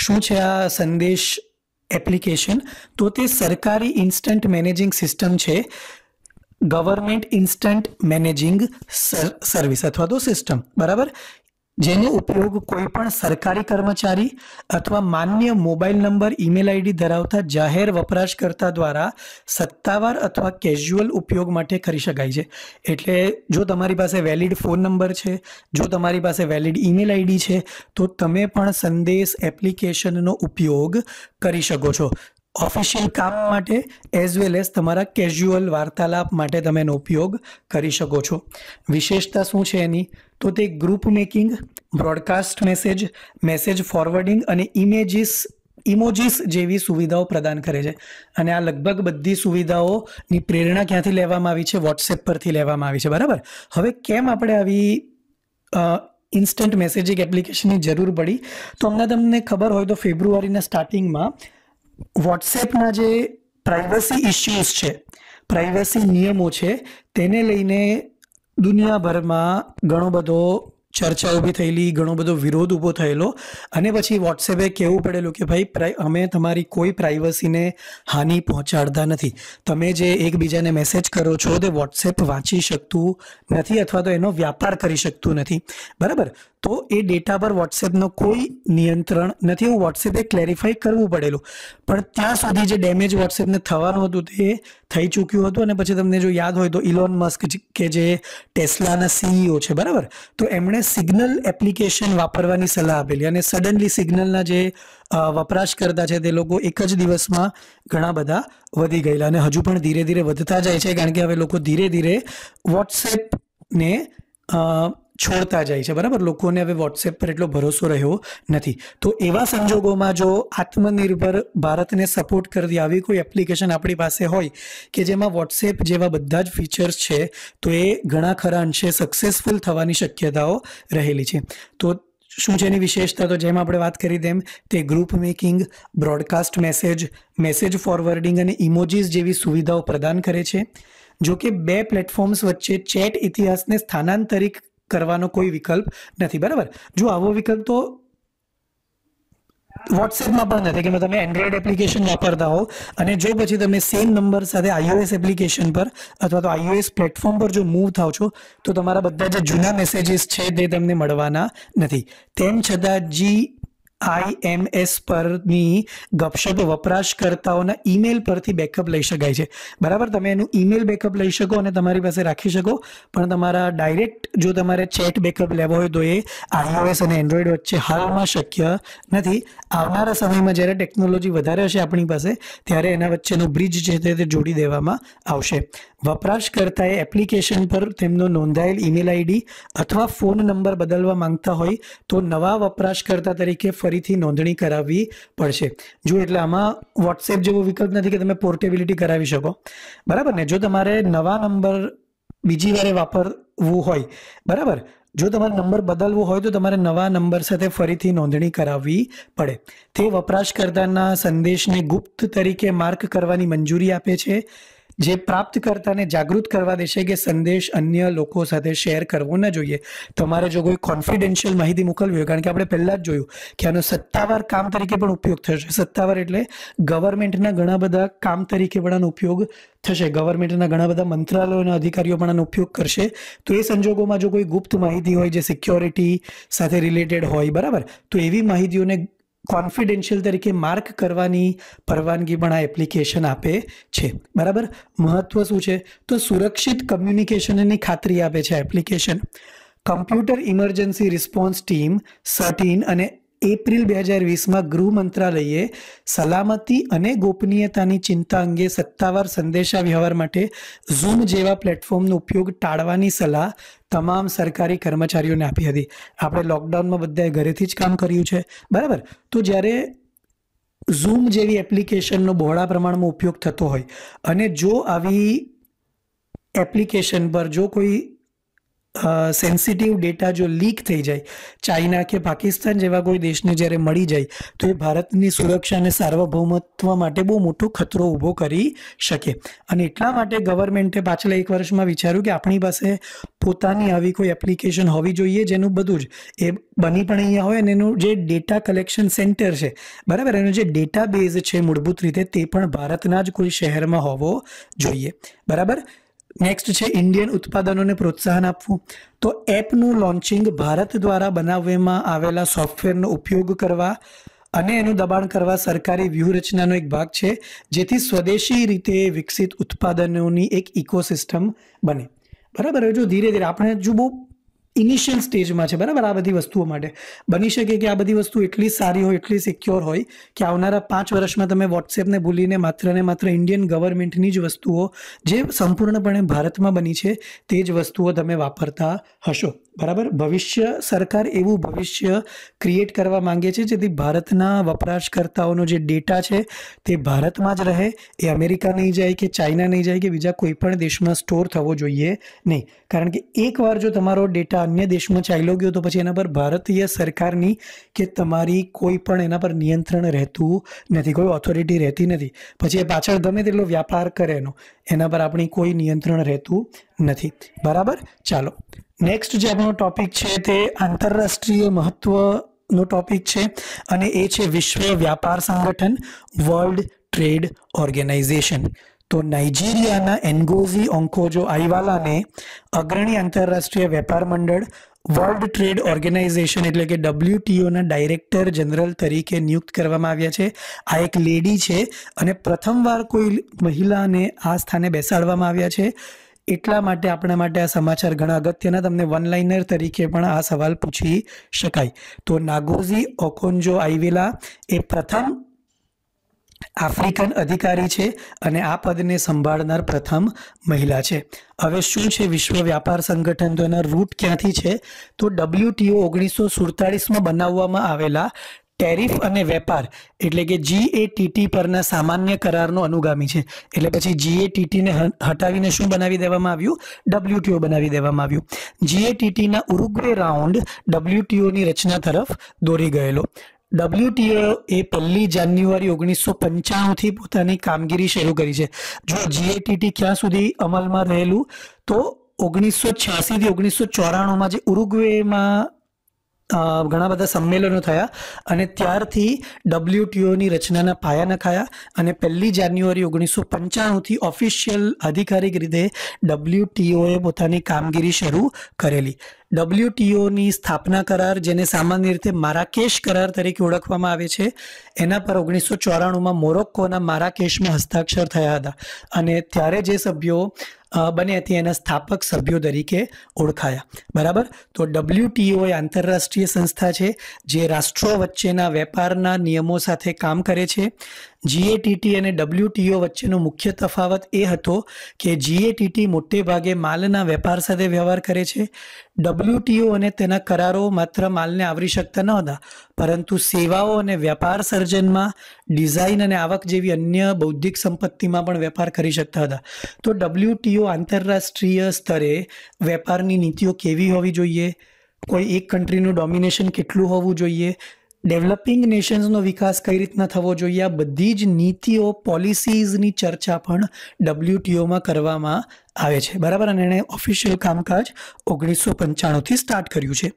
શું છે આ સંદેશ એપ્લિકેશન તો તે સરકારી ઇન્સ્ટન્ટ મેનેજિંગ સિસ્ટમ છે ગવર્મેન્ટ ઇન્સ્ટન્ટ મેનેજિંગ સર્વિસ અથવા તો સિસ્ટમ બરાબર જેનો ઉપયોગ કોઈ પણ સરકારી કર્મચારી અથવા માન્ય મોબાઈલ નંબર ઈમેલ આઈડી ધરાવતા જાહેર વપરાશકર્તા દ્વારા સત્તાવાર અથવા કેઝ્યુઅલ ઉપયોગ માટે કરી શકાય છે એટલે જો તમારી પાસે વેલિડ ફોન નંબર છે જો તમારી પાસે વેલિડ ઈમેલ આઈડી છે તો તમે પણ સંદેશ એપ્લિકેશનનો ઉપયોગ કરી શકો છો ઓફિશિયલ કામ માટે એઝ વેલ એઝ તમારા કેઝ્યુઅલ વાર્તાલાપ માટે તમે એનો ઉપયોગ કરી શકો છો વિશેષતા શું છે એની તો તે group making broadcast message message forwarding અને ઇમેજીસ ઇમોજીસ જેવી સુવિધાઓ પ્રદાન કરે છે અને આ લગભગ બધી સુવિધાઓની પ્રેરણા ક્યાંથી લેવામાં આવી છે વોટ્સએપ પરથી લેવામાં આવી છે બરાબર હવે કેમ આપણે આવી ઇન્સ્ટન્ટ મેસેજિંગ એપ્લિકેશનની જરૂર પડી તો હમણાં તમને ખબર હોય તો ફેબ્રુઆરીના સ્ટાર્ટિંગમાં વોટ્સએપના જે પ્રાઇવસી ઇસ્યુઝ છે પ્રાઇવસી નિયમો છે તેને લઈને દુનિયાભરમાં ઘણો બધો ચર્ચા ઊભી થયેલી ઘણો બધો વિરોધ ઊભો થયેલો અને પછી વોટ્સએપે કહેવું પડેલું કે ભાઈ અમે તમારી કોઈ પ્રાઇવસીને હાનિ પહોંચાડતા નથી તમે જે એકબીજાને મેસેજ કરો છો તે વોટ્સએપ વાંચી શકતું નથી અથવા તો એનો વ્યાપાર કરી શકતું નથી બરાબર તો એ ડેટા પર વોટ્સએપનો કોઈ નિયંત્રણ નથી એવું વોટ્સએપે ક્લેરિફાઈ કરવું પડેલું પણ ત્યાં સુધી જે ડેમેજ વોટ્સએપને થવાનું હતું તે થઈ ચૂક્યું હતું અને પછી તમને જો યાદ હોય તો ઇલોન મસ્ક કે જે ટેસ્લાના સીઈઓ છે બરાબર તો એમણે સિગ્નલ એપ્લિકેશન વાપરવાની સલાહ આપેલી અને સડનલી સિગ્નલના જે વપરાશકર્તા છે તે લોકો એક જ દિવસમાં ઘણા બધા વધી ગયેલા અને હજુ પણ ધીરે ધીરે વધતા જાય છે કારણ કે હવે લોકો ધીરે ધીરે વોટ્સએપને છોડતા જાય છે બરાબર લોકોને હવે વોટ્સએપ પર એટલો ભરોસો રહ્યો નથી તો એવા સંજોગોમાં જો આત્મનિર્ભર ભારતને સપોર્ટ કરતી આવી કોઈ એપ્લિકેશન આપણી પાસે હોય કે જેમાં વોટ્સએપ જેવા બધા જ ફીચર્સ છે તો એ ઘણા ખરા અંશે સક્સેસફુલ થવાની શક્યતાઓ રહેલી છે તો શું છે એની વિશેષતા તો જેમ આપણે વાત કરી તેમ તે group making broadcast message message forwarding અને ઇમોજીસ જેવી સુવિધાઓ પ્રદાન કરે છે જો કે બે પ્લેટફોર્મ્સ વચ્ચે ચેટ ઇતિહાસને સ્થાનાંતરિત કરવાનો કોઈ વિકલ્પ નથી બરાબર જો આવો વિકલ્પ તો વોટ્સએપમાં પણ નથી કે તમે એન્ડ્રોઈડ એપ્લિકેશન વાપરતા હો અને જો પછી તમે સેમ નંબર સાથે આઈઓએસ એપ્લિકેશન પર અથવા તો આઈઓએસ પ્લેટફોર્મ પર જો મૂવ થાવ છો તો તમારા બધા જે જૂના મેસેજીસ છે તે તમને મળવાના નથી તેમ છતાં જી આઈએમએસ પરની ગપશપ વપરાશકર્તાઓના ઈમેલ પરથી બેકઅપ લઈ શકાય છે બરાબર તમે એનું ઈમેલ બેકઅપ લઈ શકો અને તમારી પાસે રાખી શકો પણ તમારા ડાયરેક્ટ જો તમારે ચેટ બેકઅપ લેવો હોય તો એ આઈઓએસ અને એન્ડ્રોઈડ વચ્ચે હાલમાં શક્ય નથી આવનારા સમયમાં જ્યારે ટેકનોલોજી વધારે હશે આપણી પાસે ત્યારે એના વચ્ચેનો બ્રિજ છે તે જોડી દેવામાં આવશે વપરાશકર્તાએ એપ્લિકેશન પર તેમનો નોંધાયેલ ઈમેલ આઈડી અથવા ફોન નંબર બદલવા માંગતા હોય તો નવા વપરાશકર્તા તરીકે ફરી ફરીથી નોંધણી કરાવવી પડશે જો એટલે આમાં વોટ્સએપ જેવો વિકલ્પ નથી કે તમે પોર્ટેબિલિટી કરાવી શકો બરાબર ને જો તમારે નવા નંબર બીજી વારે વાપરવું હોય બરાબર જો તમારે નંબર બદલવો હોય તો તમારે નવા નંબર સાથે ફરીથી નોંધણી કરાવવી પડે તે વપરાશકર્તાના સંદેશને ગુપ્ત તરીકે માર્ક કરવાની મંજૂરી આપે છે જે પ્રાપ્તકર્તાને જાગૃત કરવા દેશે કે સંદેશ અન્ય લોકો સાથે શેર કરવો ન જોઈએ તમારે જો કોઈ કોન્ફિડેન્શિયલ માહિતી મોકલવી હોય કારણ કે આપણે પહેલાં જ જોયું કે આનો સત્તાવાર કામ તરીકે પણ ઉપયોગ થશે સત્તાવાર એટલે ગવર્મેન્ટના ઘણા બધા કામ તરીકે પણ આનો ઉપયોગ થશે ગવર્મેન્ટના ઘણા બધા મંત્રાલયોના અધિકારીઓ પણ આનો ઉપયોગ કરશે તો એ સંજોગોમાં જો કોઈ ગુપ્ત માહિતી હોય જે સિક્યોરિટી સાથે રિલેટેડ હોય બરાબર તો એવી માહિતીઓને કોન્ફિડેન્શિયલ તરીકે માર્ક કરવાની પરવાનગી પણ આ એપ્લિકેશન આપે છે બરાબર મહત્વ શું છે તો સુરક્ષિત કમ્યુનિકેશનની ખાતરી આપે છે application computer emergency response team CERT In અને એપ્રિલ બે હજાર વીસમાં ગૃહ મંત્રાલયે સલામતી અને ગોપનીયતાની ચિંતા અંગે સત્તાવાર સંદેશા વ્યવહાર માટે ઝૂમ જેવા પ્લેટફોર્મનો ઉપયોગ ટાળવાની સલાહ તમામ સરકારી કર્મચારીઓને આપી હતી આપણે લોકડાઉનમાં બધાએ ઘરેથી જ કામ કર્યું છે બરાબર તો જ્યારે ઝૂમ જેવી એપ્લિકેશનનો બહોળા પ્રમાણમાં ઉપયોગ થતો હોય અને જો આવી એપ્લિકેશન પર જો કોઈ સેન્સિટિવ ડેટા જો લીક થઈ જાય ચાઇના કે પાકિસ્તાન જેવા કોઈ દેશને જ્યારે મળી જાય તો એ ભારતની સુરક્ષા અને સાર્વભૌમત્વ માટે બહુ મોટો ખતરો ઊભો કરી શકે અને એટલા માટે ગવર્મેન્ટે પાછલા એક વર્ષમાં વિચાર્યું કે આપણી પાસે પોતાની આવી કોઈ એપ્લિકેશન હોવી જોઈએ જેનું બધું જ એ બની પણ અહીંયા હોય અને એનું જે ડેટા કલેક્શન સેન્ટર છે બરાબર એનું જે ડેટા બેઝ છે મૂળભૂત રીતે તે પણ ભારતના જ કોઈ શહેરમાં હોવો જોઈએ બરાબર નેક્સ્ટ છે ઇન્ડિયન ઉત્પાદનોને પ્રોત્સાહન આપવું તો એપનું લોન્ચિંગ ભારત દ્વારા બનાવવામાં આવેલા સોફ્ટવેરનો ઉપયોગ કરવા અને એનું દબાણ કરવા સરકારી વ્યૂહરચનાનો એક ભાગ છે જેથી સ્વદેશી રીતે વિકસિત ઉત્પાદનોની એક ઇકોસિસ્ટમ બને બરાબર જો ધીરે ધીરે આપણે જો બહુ ઇનિશિયલ સ્ટેજમાં છે બરાબર આ બધી વસ્તુઓ માટે બની શકે કે આ બધી વસ્તુ એટલી સારી હોય એટલી સિક્યોર હોય કે આવનારા પાંચ વર્ષમાં તમે વોટ્સએપને ભૂલીને માત્ર ને માત્ર ઇન્ડિયન ગવર્મેન્ટની જ વસ્તુઓ જે સંપૂર્ણપણે ભારતમાં બની છે તે જ વસ્તુઓ તમે વાપરતા હશો બરાબર ભવિષ્ય સરકાર એવું ભવિષ્ય ક્રિએટ કરવા માંગે છે જેથી ભારતના વપરાશકર્તાઓનો જે ડેટા છે તે ભારતમાં જ રહે એ અમેરિકા નહીં જાય કે ચાઇના નહીં જાય કે બીજા કોઈ પણ દેશમાં સ્ટોર થવો જોઈએ નહીં કારણ કે એકવાર જો તમારો ડેટા અન્ય દેશમાં ચાલ્યો ગયો તો પછી એના પર ભારતીય સરકારની કે તમારી કોઈ પણ એના પર નિયંત્રણ રહેતું નથી કોઈ ઓથોરિટી રહેતી નથી પછી એ પાછળ ગમે તેટલો વ્યાપાર કરે એનો એના પર આપણી કોઈ નિયંત્રણ રહેતું નથી બરાબર ચાલો નેક્સ્ટ જે આપણો ટોપિક છે તે આંતરરાષ્ટ્રીય મહત્વનો ટોપિક છે અને એ છે વિશ્વ વ્યાપાર સંગઠન વર્લ્ડ ટ્રેડ ઓર્ગેનાઇઝેશન તો નાઇજીરિયાના એન્ગોઝી ઓન્કોજો આઈવાલાને અગ્રણી આંતરરાષ્ટ્રીય વેપાર મંડળ વર્લ્ડ ટ્રેડ ઓર્ગેનાઇઝેશન એટલે કે ડબલ્યુટીઓના ડાયરેક્ટર જનરલ તરીકે નિયુક્ત કરવામાં આવ્યા છે આ એક લેડી છે અને પ્રથમવાર કોઈ મહિલાને આ સ્થાને બેસાડવામાં આવ્યા છે એટલા માટે આપણા માટે આ સમાચાર ઘણા અગત્યના તમને વન તરીકે પણ આ સવાલ પૂછી શકાય તો નાગોઝી ઓકોન્જો આઈવેલા એ પ્રથમ આફ્રિકન અધિકારી છે અને આ પદને સંભાળનાર પ્રથમ મહિલા છે હવે શું છે વિશ્વ વ્યાપાર સંગઠન તો એના રૂટ ક્યાંથી છે તો ડબલ્યુટીઓ ઓગણીસો સુડતાળીસમાં બનાવવામાં આવેલા ટેરિફ અને વેપાર એટલે કે જીએટીટી પરના સામાન્ય કરારનો અનુગામી છે એટલે પછી જીએટીટીને હટાવીને શું બનાવી દેવામાં આવ્યું ડબલ્યુટીઓ બનાવી દેવામાં આવ્યું જીએટીટીના ઉરુગ્વે રાઉન્ડ ડબલ્યુટીઓની રચના તરફ દોરી ગયેલો ડબલ્યુટીઓ એ પહેલી જાન્યુઆરી ઓગણીસો પંચાણુંથી પોતાની કામગીરી શરૂ કરી છે જો જીએટીટી ક્યાં સુધી અમલમાં રહેલું તો ઓગણીસો છ્યાસીથી ઓગણીસો ચોરાણુંમાં જે ઉરુગ્વેમાં ઘણા બધા સંમેલનો થયા અને ત્યારથી ડબલ્યુટીઓની રચનાના પાયા નખાયા અને પહેલી જાન્યુઆરી ઓગણીસો પંચાણુંથી ઓફિશિયલ આધિકારિક રીતે ડબલ્યુટીઓએ પોતાની કામગીરી શરૂ કરેલી ડબલ્યુટીઓની સ્થાપના કરાર જેને સામાન્ય રીતે મારાકેશ કરાર તરીકે ઓળખવામાં આવે છે એના પર ઓગણીસો ચોરાણુંમાં મોરોક્કોના મારાકેશમાં હસ્તાક્ષર થયા હતા અને ત્યારે જે સભ્યો બને હતી એના સ્થાપક સભ્યો તરીકે ઓળખાયા બરાબર તો ડબલ્યુટીઓ એ આંતરરાષ્ટ્રીય સંસ્થા છે જે રાષ્ટ્રો વચ્ચેના વેપારના નિયમો સાથે કામ કરે છે જીએટીટી અને ડબલ્યુટીઓ વચ્ચેનો મુખ્ય તફાવત એ હતો કે જીએટીટી મોટે ભાગે માલના વેપાર સાથે વ્યવહાર કરે છે ડબલ્યુટીઓ અને તેના કરારો માત્ર માલને આવરી શકતા ન હતા પરંતુ સેવાઓ અને વેપાર સર્જનમાં ડિઝાઇન અને આવક જેવી અન્ય બૌદ્ધિક સંપત્તિમાં પણ વેપાર કરી શકતા હતા તો ડબલ્યુટીઓ આંતરરાષ્ટ્રીય સ્તરે વેપારની નીતિઓ કેવી હોવી જોઈએ કોઈ એક કન્ટ્રીનું ડોમિનેશન કેટલું હોવું જોઈએ ડેવલપિંગ નેશન્સનો વિકાસ કઈ રીતના થવો જોઈએ આ બધી જ નીતિઓ પોલિસીઝની ચર્ચા પણ ડબલ્યુટીઓમાં કરવામાં આવે છે બરાબર અને એણે ઓફિશિયલ કામકાજ ઓગણીસો પંચાણુંથી સ્ટાર્ટ કર્યું છે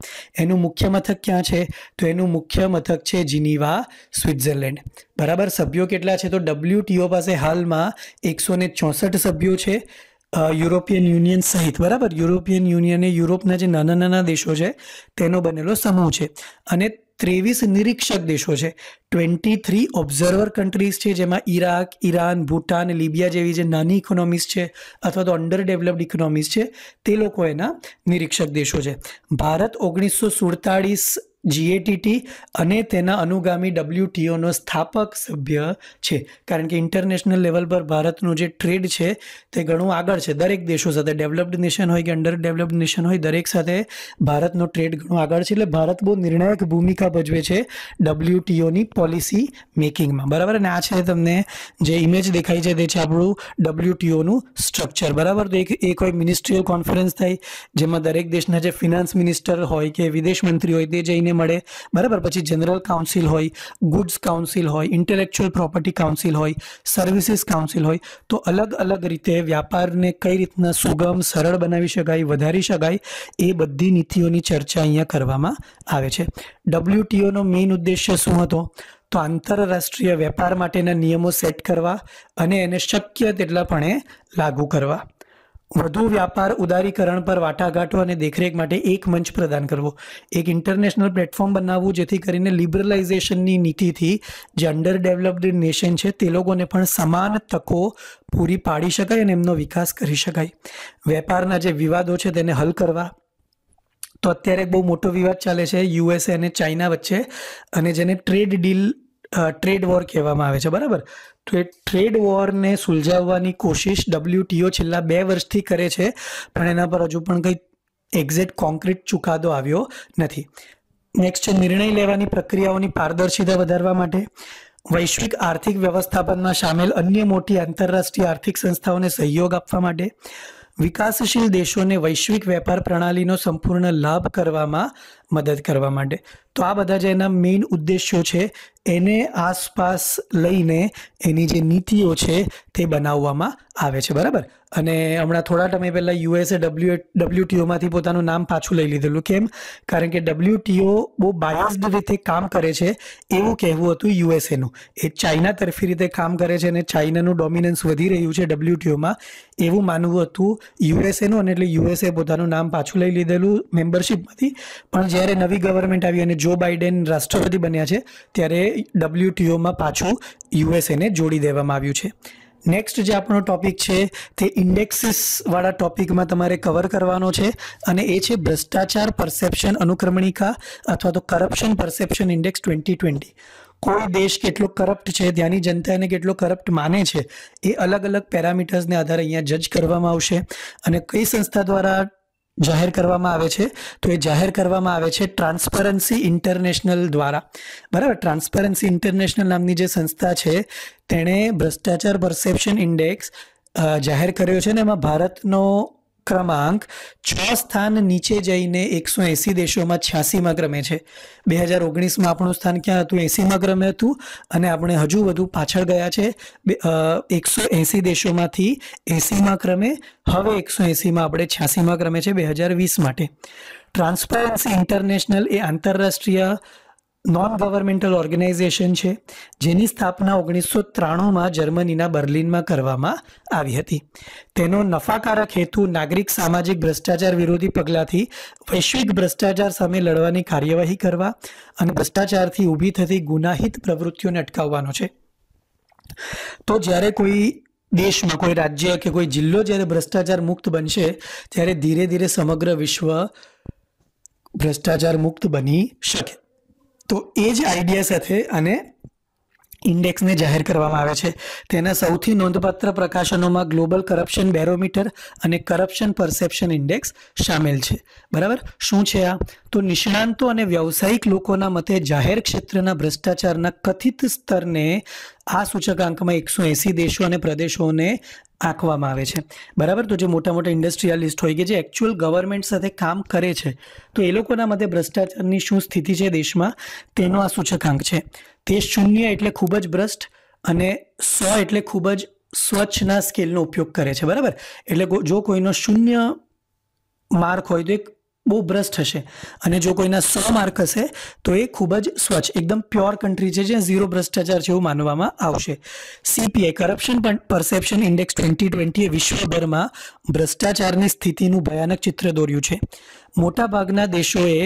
એનું મુખ્ય મથક ક્યાં છે તો એનું મુખ્ય મથક છે જીનીવા સ્વિટ્ઝરલેન્ડ બરાબર સભ્યો કેટલા છે તો ડબલ્યુટીઓ પાસે હાલમાં એકસો ને ચોસઠ સભ્યો છે યુરોપિયન યુનિયન સહિત બરાબર યુરોપિયન યુનિયન યુરોપના જે નાના નાના દેશો છે તેનો બનેલો સમૂહ છે અને ત્રેવીસ નિરીક્ષક દેશો છે ટ્વેન્ટી થ્રી ઓબ્ઝર્વર કન્ટ્રીઝ છે જેમાં ઈરાક ઈરાન ભૂટાન લિબિયા જેવી જે નાની ઇકોનોમીઝ છે અથવા તો અંડર ડેવલપ્ડ ઇકોનોમીઝ છે તે લોકો એના નિરીક્ષક દેશો છે ભારત ઓગણીસો સુડતાળીસ જીએટીટી અને તેના અનુગામી ડબલ્યુટીઓનો સ્થાપક સભ્ય છે કારણ કે ઇન્ટરનેશનલ લેવલ પર ભારતનું જે ટ્રેડ છે તે ઘણું આગળ છે દરેક દેશો સાથે ડેવલપ્ડ નેશન હોય કે અંડર ડેવલપ્ડ નેશન હોય દરેક સાથે ભારતનો ટ્રેડ ઘણો આગળ છે એટલે ભારત બહુ નિર્ણાયક ભૂમિકા ભજવે છે ડબલ્યુટીઓની પોલિસી મેકિંગમાં બરાબર અને આ છે તમને જે ઇમેજ દેખાય છે તે છે આપણું ડબલ્યુટીઓનું સ્ટ્રક્ચર બરાબર તો એક એક હોય મિનિસ્ટ્રીયલ કોન્ફરન્સ થાય જેમાં દરેક દેશના જે ફિનાન્સ મિનિસ્ટર હોય કે વિદેશ મંત્રી હોય તે જઈને કંપનીને મળે બરાબર પછી જનરલ કાઉન્સિલ હોય ગુડ્સ કાઉન્સિલ હોય ઇન્ટેલેક્ચુઅલ પ્રોપર્ટી કાઉન્સિલ હોય સર્વિસીસ કાઉન્સિલ હોય તો અલગ અલગ રીતે વ્યાપારને કઈ રીતના સુગમ સરળ બનાવી શકાય વધારી શકાય એ બધી નીતિઓની ચર્ચા અહીંયા કરવામાં આવે છે ડબલ્યુટીઓનો મેઇન ઉદ્દેશ્ય શું હતો તો આંતરરાષ્ટ્રીય વેપાર માટેના નિયમો સેટ કરવા અને એને શક્ય તેટલા પણે લાગુ કરવા વધુ વ્યાપાર ઉદારીકરણ પર વાટાઘાટો અને દેખરેખ માટે એક મંચ પ્રદાન કરવો એક ઇન્ટરનેશનલ પ્લેટફોર્મ બનાવવું જેથી કરીને લિબરલાઇઝેશનની નીતિથી જે અંડર ડેવલપ્ડ નેશન છે તે લોકોને પણ સમાન તકો પૂરી પાડી શકાય અને એમનો વિકાસ કરી શકાય વેપારના જે વિવાદો છે તેને હલ કરવા તો અત્યારે બહુ મોટો વિવાદ ચાલે છે યુએસએ અને ચાઇના વચ્ચે અને જેને ટ્રેડ ડીલ ટ્રેડ વોર કહેવામાં આવે છે બરાબર તો એ ટ્રેડ વોરને સુલઝાવવાની કોશિશ ડબલ્યુટીઓ છેલ્લા બે વર્ષથી કરે છે પણ એના પર હજુ પણ કંઈ એક્ઝેક્ટ કોન્ક્રીટ ચુકાદો આવ્યો નથી નેક્સ્ટ છે નિર્ણય લેવાની પ્રક્રિયાઓની પારદર્શિતા વધારવા માટે વૈશ્વિક આર્થિક વ્યવસ્થાપનમાં સામેલ અન્ય મોટી આંતરરાષ્ટ્રીય આર્થિક સંસ્થાઓને સહયોગ આપવા માટે વિકાસશીલ દેશોને વૈશ્વિક વેપાર પ્રણાલીનો સંપૂર્ણ લાભ કરવામાં મદદ કરવા માટે તો આ બધા જે એના મેઇન ઉદ્દેશ્યો છે એને આસપાસ લઈને એની જે નીતિઓ છે તે બનાવવામાં આવે છે બરાબર અને હમણાં થોડા સમય પહેલાં યુએસએ ડબલ્યુ ડબલ્યુટીઓમાંથી પોતાનું નામ પાછું લઈ લીધેલું કેમ કારણ કે ડબલ્યુટીઓ બહુ બાયસ્ડ રીતે કામ કરે છે એવું કહેવું હતું યુએસએનું એ ચાઇના તરફી રીતે કામ કરે છે અને ચાઇનાનું ડોમિનન્સ વધી રહ્યું છે ડબલ્યુટીઓમાં એવું માનવું હતું યુએસએનું અને એટલે યુએસએ પોતાનું નામ પાછું લઈ લીધેલું મેમ્બરશિપમાંથી પણ જે જ્યારે નવી ગવર્મેન્ટ આવી અને જો બાઇડેન રાષ્ટ્રપતિ બન્યા છે ત્યારે ડબલ્યુટીઓમાં પાછું યુએસએને જોડી દેવામાં આવ્યું છે નેક્સ્ટ જે આપણો ટોપિક છે તે ઇન્ડેક્સિસવાળા ટોપિકમાં તમારે કવર કરવાનો છે અને એ છે ભ્રષ્ટાચાર પરસેપ્શન અનુક્રમણિકા અથવા તો corruption perception index twenty twenty કોઈ દેશ કેટલો કરપ્ટ છે ત્યાંની જનતા એને કેટલો કરપ્ટ માને છે એ અલગ અલગ પેરામીટર્સને આધારે અહીંયા જજ કરવામાં આવશે અને કઈ સંસ્થા દ્વારા જાહેર કરવામાં આવે છે તો એ જાહેર કરવામાં આવે છે ટ્રાન્સપરન્સી ઇન્ટરનેશનલ દ્વારા બરાબર ટ્રાન્સપરન્સી ઇન્ટરનેશનલ નામની જે સંસ્થા છે તેણે ભ્રષ્ટાચાર પરસેપ્શન ઇન્ડેક્સ જાહેર કર્યો છે ને એમાં ભારતનો ક્રમાંક છ સ્થાન નીચે જઈને એકસો એંસી દેશોમાં છ્યાસીમાં ક્રમે છે બે હજાર ઓગણીસમાં આપણું સ્થાન ક્યાં હતું એંસીમાં ક્રમે હતું અને આપણે હજુ વધુ પાછળ ગયા છે એકસો એંસી દેશોમાંથી એંસીમાં ક્રમે હવે એકસો એંસીમાં આપણે છ્યાસીમાં ક્રમે છે બે હજાર વીસ માટે ટ્રાન્સપરન્સી ઇન્ટરનેશનલ એ આંતરરાષ્ટ્રીય નોન ગવર્મેન્ટલ ઓર્ગેનાઇઝેશન છે જેની સ્થાપના ઓગણીસો ત્રાણુંમાં જર્મનીના બર્લિનમાં કરવામાં આવી હતી તેનો નફાકારક હેતુ નાગરિક સામાજિક ભ્રષ્ટાચાર વિરોધી પગલાંથી વૈશ્વિક ભ્રષ્ટાચાર સામે લડવાની કાર્યવાહી કરવા અને ભ્રષ્ટાચારથી ઊભી થતી ગુનાહિત પ્રવૃત્તિઓને અટકાવવાનો છે તો જ્યારે કોઈ દેશમાં કોઈ રાજ્ય કે કોઈ જિલ્લો જ્યારે ભ્રષ્ટાચાર મુક્ત બનશે ત્યારે ધીરે ધીરે સમગ્ર વિશ્વ ભ્રષ્ટાચાર મુક્ત બની શકે તો એ જ આઈડિયા સાથે અને ઇન્ડેક્સને જાહેર કરવામાં આવે છે તેના સૌથી નોંધપાત્ર પ્રકાશનોમાં ગ્લોબલ કરપ્શન બેરોમીટર અને કરપ્શન પરસેપ્શન ઇન્ડેક્સ સામેલ છે બરાબર શું છે આ તો નિષ્ણાંતો અને વ્યવસાયિક લોકોના મતે જાહેર ક્ષેત્રના ભ્રષ્ટાચારના કથિત સ્તરને આ સૂચકાંકમાં એકસો એંસી દેશો અને પ્રદેશોને આંકવામાં આવે છે બરાબર તો જે મોટા મોટા ઇન્ડસ્ટ્રીયાલિસ્ટ હોય કે જે એકચ્યુઅલ ગવર્મેન્ટ સાથે કામ કરે છે તો એ લોકોના મતે ભ્રષ્ટાચારની શું સ્થિતિ છે દેશમાં તેનો આ સૂચકાંક છે તે શૂન્ય એટલે ખૂબ જ ભ્રષ્ટ અને સો એટલે ખૂબ જ સ્વચ્છના સ્કેલનો ઉપયોગ કરે છે બરાબર એટલે જો કોઈનો શૂન્ય માર્ક હોય તો એક બહુ ભ્રષ્ટ હશે અને જો કોઈના સો માર્ક હશે તો એ ખૂબ જ સ્વચ્છ એકદમ પ્યોર કન્ટ્રી છે જ્યાં ઝીરો ભ્રષ્ટાચાર છે એવું માનવામાં આવશે CPI corruption perception index twenty ટ્વેન્ટીએ વિશ્વભરમાં ભ્રષ્ટાચારની સ્થિતિનું ભયાનક ચિત્ર દોર્યું છે મોટાભાગના દેશોએ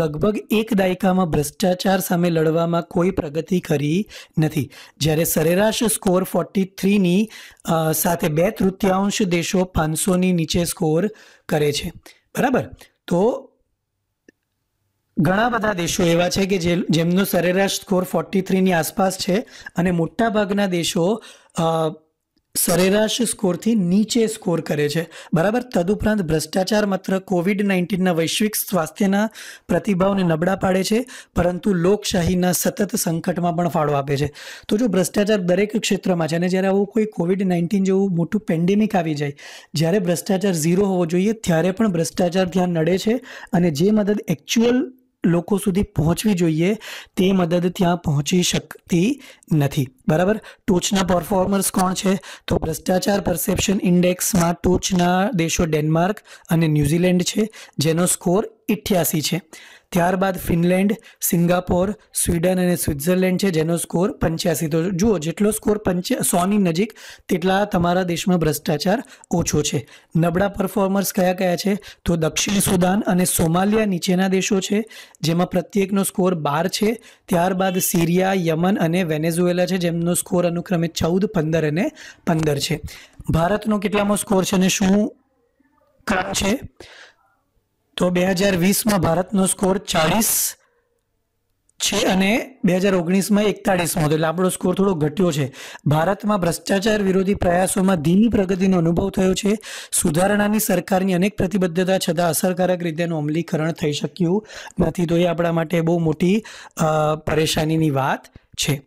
લગભગ એક દાયકામાં ભ્રષ્ટાચાર સામે લડવામાં કોઈ પ્રગતિ કરી નથી જ્યારે સરેરાશ સ્કોર ફોર્ટી થ્રીની સાથે બે તૃતીયાંશ દેશો પાંચસોની નીચે સ્કોર કરે છે બરાબર તો ઘણા બધા દેશો એવા છે કે જે જેમનો સરેરાશ સ્કોર ફોર્ટી થ્રીની આસપાસ છે અને મોટાભાગના દેશો સરેરાશ સ્કોરથી નીચે સ્કોર કરે છે બરાબર તદુપરાંત ભ્રષ્ટાચાર માત્ર કોવિડ નાઇન્ટીનના વૈશ્વિક સ્વાસ્થ્યના પ્રતિભાવને નબળા પાડે છે પરંતુ લોકશાહીના સતત સંકટમાં પણ ફાળો આપે છે તો જો ભ્રષ્ટાચાર દરેક ક્ષેત્રમાં છે અને જ્યારે આવું કોઈ કોવિડ નાઇન્ટીન જેવું મોટું પેન્ડેમિક આવી જાય જ્યારે ભ્રષ્ટાચાર ઝીરો હોવો જોઈએ ત્યારે પણ ભ્રષ્ટાચાર ધ્યાન નડે છે અને જે મદદ એકચ્યુઅલ લોકો સુધી પહોંચવી જોઈએ તે મદદ ત્યાં પહોંચી શકતી નથી બરાબર ટોચના પરફોર્મર્સ કોણ છે તો ભ્રષ્ટાચાર પરસેપ્શન ઇન્ડેક્સમાં ટોચના દેશો ડેનમાર્ક અને ન્યૂઝીલેન્ડ છે જેનો સ્કોર ઇઠ્યાસી છે ત્યારબાદ ફિનલેન્ડ સિંગાપોર સ્વીડન અને સ્વિટ્ઝરલેન્ડ છે જેનો સ્કોર પંચ્યાસી તો જુઓ જેટલો સ્કોર પંચ સોની નજીક તેટલા તમારા દેશમાં ભ્રષ્ટાચાર ઓછો છે નબળા પરફોર્મર્સ કયા કયા છે તો દક્ષિણ સુદાન અને સોમાલિયા નીચેના દેશો છે જેમાં પ્રત્યેકનો સ્કોર બાર છે ત્યારબાદ સિરિયા યમન અને વેનેઝુએલા છે જેમનો સ્કોર અનુક્રમે ચૌદ પંદર અને પંદર છે ભારતનો કેટલામો સ્કોર છે અને શું ક્રમ છે તો બે હજાર વીસમાં ભારતનો સ્કોર ચાળીસ છે અને બે હજાર ઓગણીસમાં એકતાળીસમો હતો એટલે આપણો સ્કોર થોડો ઘટ્યો છે ભારતમાં ભ્રષ્ટાચાર વિરોધી પ્રયાસોમાં ધીમી પ્રગતિનો અનુભવ થયો છે સુધારણાની સરકારની અનેક પ્રતિબદ્ધતા છતાં અસરકારક રીતે એનું અમલીકરણ થઈ શક્યું નથી તો એ આપણા માટે બહુ મોટી પરેશાનીની વાત છે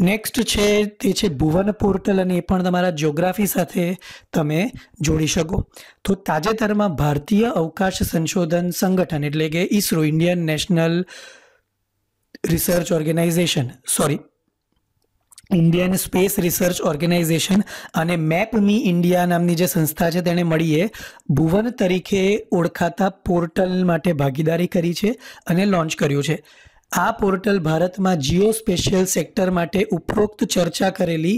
નેક્સ્ટ છે તે છે ભુવન પોર્ટલ અને એ પણ તમારા જ્યોગ્રાફી સાથે તમે જોડી શકો તો તાજેતરમાં ભારતીય અવકાશ સંશોધન સંગઠન એટલે કે ISRO Indian national research organisation sorry Indian space research organisation અને મેપ મી ઇન્ડિયા નામની જે સંસ્થા છે તેણે મળીએ ભુવન તરીકે ઓળખાતા પોર્ટલ માટે ભાગીદારી કરી છે અને લોન્ચ કર્યું છે આ પોર્ટલ ભારતમાં જીઓ સ્પેશિયલ સેક્ટર માટે ઉપરોક્ત ચર્ચા કરેલી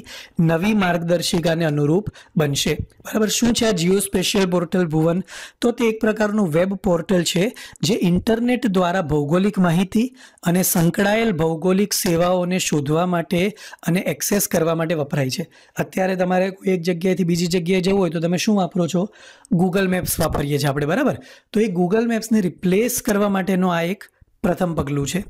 નવી માર્ગદર્શિકાને અનુરૂપ બનશે બરાબર શું છે આ જીઓ સ્પેશિયલ પોર્ટલ ભુવન તો તે એક પ્રકારનું વેબ પોર્ટલ છે જે ઇન્ટરનેટ દ્વારા ભૌગોલિક માહિતી અને સંકળાયેલ ભૌગોલિક સેવાઓને શોધવા માટે અને એક્સેસ કરવા માટે વપરાય છે અત્યારે તમારે કોઈ એક જગ્યાએથી બીજી જગ્યાએ જવું હોય તો તમે શું વાપરો છો ગૂગલ મેપ્સ વાપરીએ છીએ આપણે બરાબર તો એ ગૂગલ મેપ્સને રિપ્લેસ કરવા માટેનો આ એક પ્રથમ પગલું છે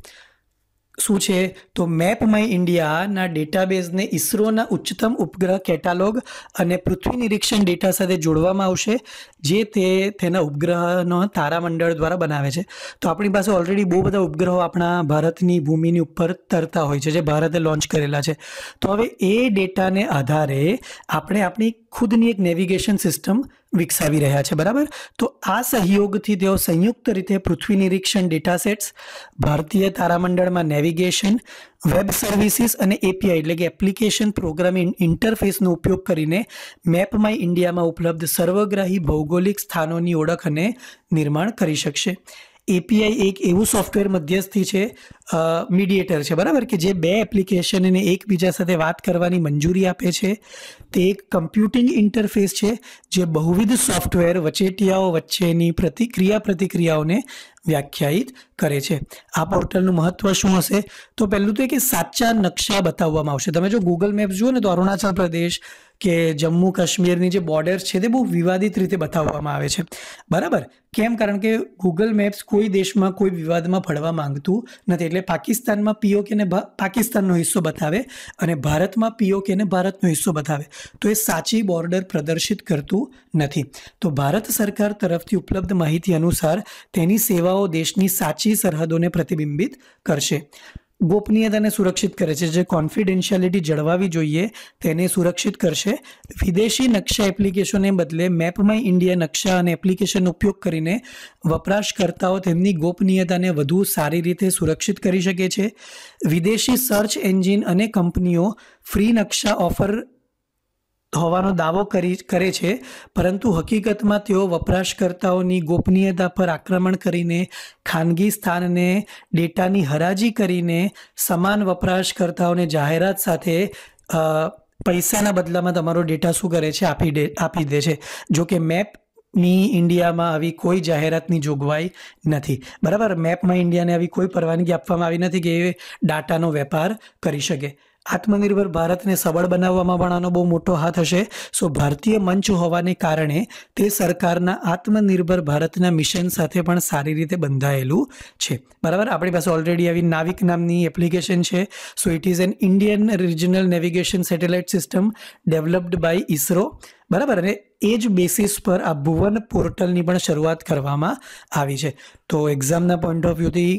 શું છે તો મેપ માય ઇન્ડિયાના ડેટાબેઝને ઇસરોના ઉચ્ચતમ ઉપગ્રહ કેટાલોગ અને પૃથ્વી નિરીક્ષણ ડેટા સાથે જોડવામાં આવશે જે તે તેના ઉપગ્રહનો તારામંડળ દ્વારા બનાવે છે તો આપણી પાસે ઓલરેડી બહુ બધા ઉપગ્રહો આપણા ભારતની ભૂમિની ઉપર તરતા હોય છે જે ભારતે લોન્ચ કરેલા છે તો હવે એ ડેટાને આધારે આપણે આપણી ખુદની એક નેવિગેશન સિસ્ટમ વિકસાવી રહ્યા છે બરાબર તો આ સહયોગથી તેઓ સંયુક્ત રીતે પૃથ્વી નિરીક્ષણ ડેટા સેટ્સ ભારતીય તારામંડળમાં નેવિગેશન વેબ સર્વિસીસ અને એપીઆઈ એટલે કે એપ્લિકેશન પ્રોગ્રામિંગ ઇન્ટરફેસનો ઉપયોગ કરીને મેપ માય ઇન્ડિયામાં ઉપલબ્ધ સર્વગ્રાહી ભૌગોલિક સ્થાનોની ઓળખ અને નિર્માણ કરી શકશે એપીઆઈ એક એવું સોફ્ટવેર મધ્યસ્થી છે મીડિયેટર છે બરાબર કે જે બે એપ્લિકેશનને એકબીજા સાથે વાત કરવાની મંજૂરી આપે છે તે એક કમ્પ્યુટિંગ ઇન્ટરફેસ છે જે બહુવિધ સોફ્ટવેર વચેટિયાઓ વચ્ચેની પ્રતિક્રિયા પ્રતિક્રિયાઓને વ્યાખ્યાયિત કરે છે આ પોર્ટલનું મહત્વ શું હશે તો પહેલું તો કે સાચા નકશા બતાવવામાં આવશે તમે જો ગૂગલ મેપ જુઓ ને તો અરુણાચલ પ્રદેશ કે જમ્મુ કાશ્મીરની જે બોર્ડર છે તે બહુ વિવાદિત રીતે બતાવવામાં આવે છે બરાબર કેમ કારણ કે ગૂગલ મેપ્સ કોઈ દેશમાં કોઈ વિવાદમાં ફળવા માંગતું નથી એટલે પાકિસ્તાનમાં પીઓકેને પાકિસ્તાનનો હિસ્સો બતાવે અને ભારતમાં પીઓકેને ભારતનો હિસ્સો બતાવે તો એ સાચી બોર્ડર પ્રદર્શિત કરતું નથી તો ભારત સરકાર તરફથી ઉપલબ્ધ માહિતી અનુસાર તેની સેવાઓ પગલાઓ દેશની સાચી સરહદોને પ્રતિબિંબિત કરશે ગોપનીયતાને સુરક્ષિત કરે છે જે કોન્ફિડેન્શિયાલિટી જળવાવી જોઈએ તેને સુરક્ષિત કરશે વિદેશી નકશા એપ્લિકેશનને બદલે મેપ માય ઇન્ડિયા નકશા અને એપ્લિકેશનનો ઉપયોગ કરીને વપરાશકર્તાઓ તેમની ગોપનીયતાને વધુ સારી રીતે સુરક્ષિત કરી શકે છે વિદેશી સર્ચ એન્જિન અને કંપનીઓ ફ્રી નકશા ઓફર હોવાનો દાવો કરી કરે છે પરંતુ હકીકતમાં તેઓ વપરાશકર્તાઓની ગોપનીયતા પર આક્રમણ કરીને ખાનગી સ્થાનને ડેટાની હરાજી કરીને સમાન વપરાશકર્તાઓને જાહેરાત સાથે પૈસાના બદલામાં તમારો ડેટા શું કરે છે આપી દે આપી દે છે જો કે મેપ ની ઇન્ડિયામાં આવી કોઈ જાહેરાતની જોગવાઈ નથી બરાબર મેપમાં ઇન્ડિયાને આવી કોઈ પરવાનગી આપવામાં આવી નથી કે એ ડાટાનો વેપાર કરી શકે આત્મનિર્ભર ભારતને સબળ બનાવવામાં પણ આનો બહુ મોટો હાથ હશે સો ભારતીય મંચ હોવાને કારણે તે સરકારના આત્મનિર્ભર ભારતના મિશન સાથે પણ સારી રીતે બંધાયેલું છે બરાબર આપણી પાસે ઓલરેડી આવી નાવિક નામની એપ્લિકેશન છે so it is an Indian regional navigation satellite system developed by ISRO બરાબર અને એ જ બેસિસ પર આ ભુવન પોર્ટલની પણ શરૂઆત કરવામાં આવી છે તો એક્ઝામના પોઈન્ટ ઓફ વ્યૂથી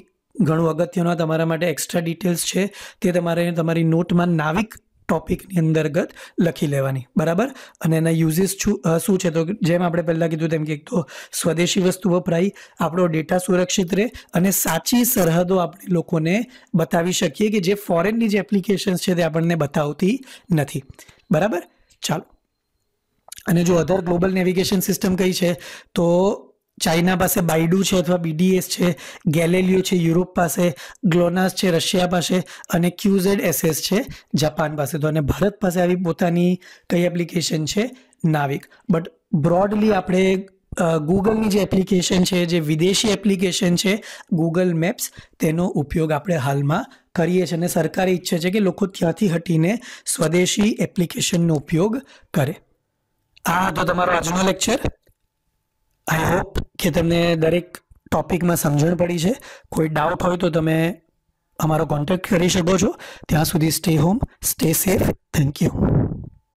ઘણું અગત્યના તમારા માટે એક્સ્ટ્રા ડિટેલ્સ છે તે તમારે તમારી નોટમાં નાવિક ટોપિકની અંતર્ગત લખી લેવાની બરાબર અને એના છું શું છે તો જેમ આપણે પહેલાં કીધું તેમ કે એક તો સ્વદેશી વસ્તુ વપરાય આપણો ડેટા સુરક્ષિત રહે અને સાચી સરહદો આપણે લોકોને બતાવી શકીએ કે જે ફોરેનની જે એપ્લિકેશન્સ છે તે આપણને બતાવતી નથી બરાબર ચાલો અને જો અધર ગ્લોબલ નેવિગેશન સિસ્ટમ કઈ છે તો ચાઇના પાસે બાઇડુ છે અથવા બીડીએસ છે ગેલેલિયો છે યુરોપ પાસે ગ્લોનાસ છે રશિયા પાસે અને ક્યુઝેડ એસએસ છે જાપાન પાસે તો અને ભારત પાસે આવી પોતાની કઈ એપ્લિકેશન છે નાવિક બટ બ્રોડલી આપણે ગૂગલની જે એપ્લિકેશન છે જે વિદેશી એપ્લિકેશન છે ગૂગલ મેપ્સ તેનો ઉપયોગ આપણે હાલમાં કરીએ છીએ અને સરકારે ઈચ્છે છે કે લોકો ત્યાંથી હટીને સ્વદેશી એપ્લિકેશનનો ઉપયોગ કરે આ તો તમારો આજનો લેક્ચર આઈ હોપ કે તમને દરેક ટોપિકમાં સમજણ પડી છે કોઈ ડાઉટ હોય તો તમે અમારો કોન્ટેક્ટ કરી શકો છો ત્યાં સુધી stay home stay safe thank you